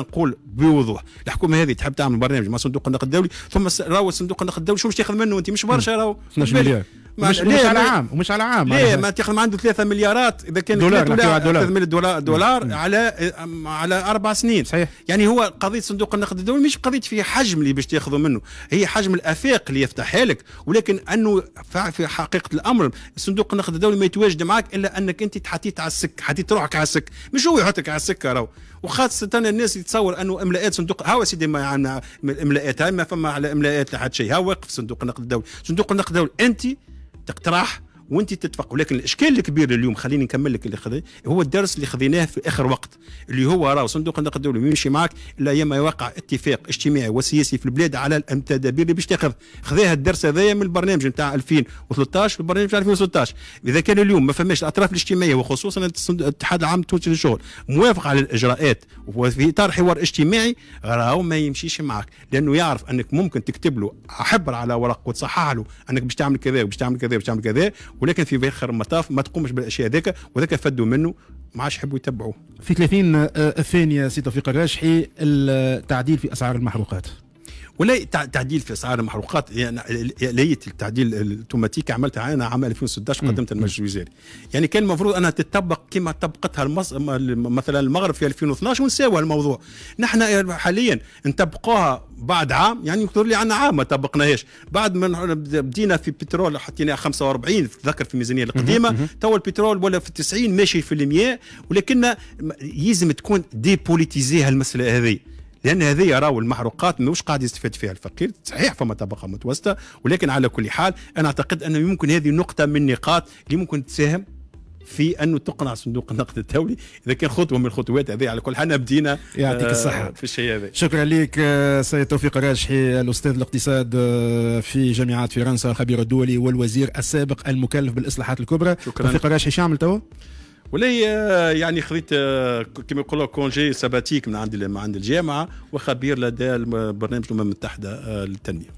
نقول بوضوح الحكومه هذه تحب تعمل برنامج مع صندوق النقد الدولي ثم راهو صندوق النقد الدولي شو باش تاخذ منه انت مش برشا راهو 12 مليار مش, مش على عام ومش على عام ليه ما تاخذ عنده 3 مليارات اذا كان دولار دولار دولار, دولار على على اربع سنين صحيح يعني هو قضيه صندوق النقد الدولي مش قضيه في حجم اللي باش تاخذه منه هي حجم الافاق اللي يفتحها لك ولكن انه في حقيقه الامر صندوق النقد الدولي ما يتواجد معك الا انك انت تحطيت على السك حطيت روحك على السك مش هو يحطك على السكه راهو وخاصه الناس يتصور انه املاءات صندوق هاو سيدي ما عندنا املاءات ما فما على املاءات لا شيء ها واقف صندوق النقد الدولي صندوق النقد الدولي انت تقترح وانت تتفق ولكن الاشكال الكبير اليوم خليني نكمل لك اللي خذي هو الدرس اللي خذيناه في اخر وقت اللي هو راه صندوق النقد الدولي ما يمشي معك الا يما يوقع اتفاق اجتماعي وسياسي في البلاد على التدابير اللي باش تاخذ خذاها الدرس هذايا من البرنامج نتاع 2013 والبرنامج نتاع 2016 اذا كان اليوم ما فماش الاطراف الاجتماعيه وخصوصا الاتحاد العام التونسي للشغل موافق على الاجراءات وفي اطار حوار اجتماعي راهو ما يمشيش معك لانه يعرف انك ممكن تكتب له حبر على ورق وتصحح له انك باش تعمل كذا وباش تعمل كذا وباش تعمل كذا ولكن في اخر المطاف ما تقومش بالاشياء هذاك وذاك فدوا منه ما عادش يحبوا يتبعوه في 30 آه، ثانيه سي توفيق الراجحي التعديل في اسعار المحروقات ولا تعديل في اسعار المحروقات يعني آلية التعديل الاوتوماتيك عملتها انا عام 2016 قدمت المجلس الوزاري يعني كان المفروض انها تطبق كما طبقتها المص... مثلا المغرب في 2012 ونساوها الموضوع نحن حاليا نطبقوها بعد عام يعني يقول لي عنا عام ما طبقناهاش بعد ما بدينا في بترول حطينا 45 تذكر في الميزانيه القديمه تو البترول ولا في 90 ماشي في المياه ولكن يلزم تكون ديبوليتيزي هالمساله هذه لان هذه راهو المحروقات مش قاعد يستفاد فيها الفقير صحيح فما طبقه متوسطه ولكن على كل حال انا اعتقد انه يمكن هذه نقطه من نقاط اللي ممكن تساهم في انه تقنع صندوق النقد الدولي اذا كان خطوه من الخطوات هذه على كل حال بدينا يعطيك آه، الصحه في الشيء هذا شكرا لك آه، سيد توفيق الراجحي الاستاذ الاقتصاد آه، في جامعه فرنسا الخبير الدولي والوزير السابق المكلف بالاصلاحات الكبرى شكرا توفيق الراجحي شو عمل توا؟ ولا يعني خذيت آه، كما يقولوا كونجي سباتيك من عند من عند الجامعه وخبير لدى برنامج الامم المتحده آه، للتنميه